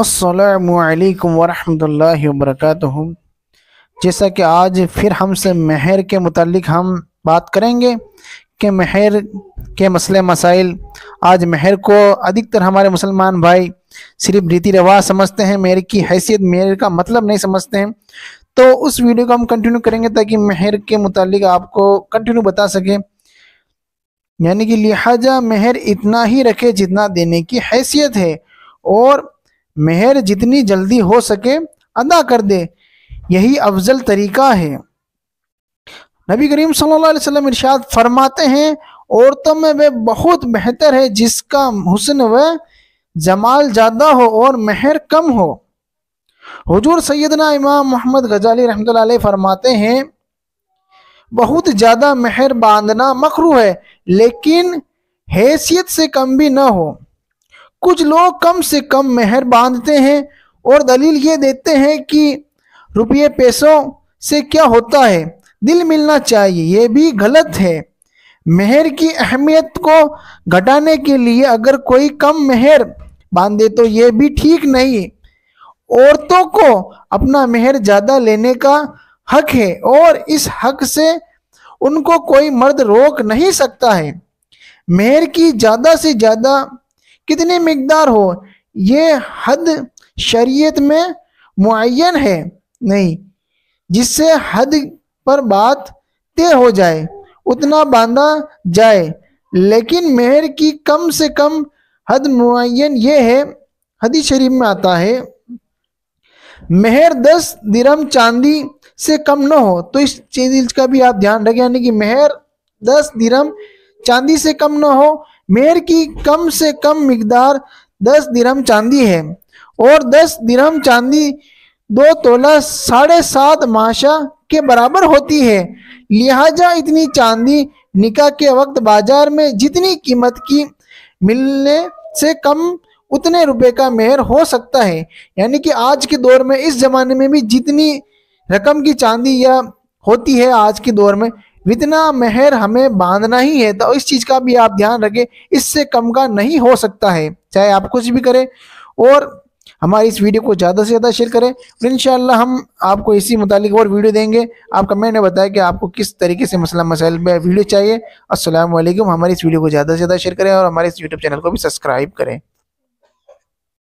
असलकम वरहमल वरक जैसा कि आज फिर हमसे महर के मतलब हम बात करेंगे कि महर के मसले मसाइल आज महर को अधिकतर हमारे मुसलमान भाई सिर्फ रीति रिवाज समझते हैं मेहर की हैसियत मेहर का मतलब नहीं समझते हैं तो उस वीडियो को हम कंटिन्यू करेंगे ताकि महर के मतलब आपको कंटिन्यू बता सकें यानी कि लिहाजा महर इतना ही रखे जितना देने की हैसियत है और मेहर जितनी जल्दी हो सके अदा कर दे यही अफजल तरीका है नबी करीम सल्लल्लाहु अलैहि वसल्लम इरशाद फरमाते हैं औरतों में वे बहुत बेहतर है जिसका हुसन व जमाल ज़्यादा हो और मेहर कम हो हुजूर सैदना इमाम मोहम्मद गजाली रहमत फरमाते हैं बहुत ज़्यादा मेहर बांधना मकरू है लेकिन हैसियत से कम भी ना हो कुछ लोग कम से कम मेहर बांधते हैं और दलील ये देते हैं कि रुपये पैसों से क्या होता है दिल मिलना चाहिए यह भी गलत है मेहर की अहमियत को घटाने के लिए अगर कोई कम मेहर बांधे तो यह भी ठीक नहीं औरतों को अपना मेहर ज़्यादा लेने का हक है और इस हक से उनको कोई मर्द रोक नहीं सकता है मेहर की ज़्यादा से ज़्यादा कितनी मकदार हो ये हद शरीयत में मुन है नहीं जिससे हद पर बात तय हो जाए उतना बांधा जाए लेकिन मेहर की कम से कम हद मुन ये है हदी शरीफ में आता है मेहर दस दिरम चांदी से कम न हो तो इस चीज का भी आप ध्यान रखें यानी कि मेहर दस दिरम चांदी से कम न हो मेर की कम से कम मकदार दस दिरम चांदी है और दस दिरम चांदी दो तोला साढ़े सात माशा के बराबर होती है लिहाजा इतनी चांदी निका के वक्त बाजार में जितनी कीमत की मिलने से कम उतने रुपए का मेहर हो सकता है यानी कि आज के दौर में इस ज़माने में भी जितनी रकम की चांदी या होती है आज के दौर में इतना मेहर हमें बांधना ही है तो इस चीज़ का भी आप ध्यान रखें इससे कम का नहीं हो सकता है चाहे आप कुछ भी करें और हमारी इस वीडियो को ज़्यादा से ज़्यादा शेयर करें और इन हम आपको इसी मुतालिक और वीडियो देंगे आप कमेंट में बताएं कि आपको किस तरीके से मसला मसाइल में वीडियो चाहिए असलम हमारी इस वीडियो को ज़्यादा से ज़्यादा शेयर करें और हमारे इस यूट्यूब चैनल को भी सब्सक्राइब करें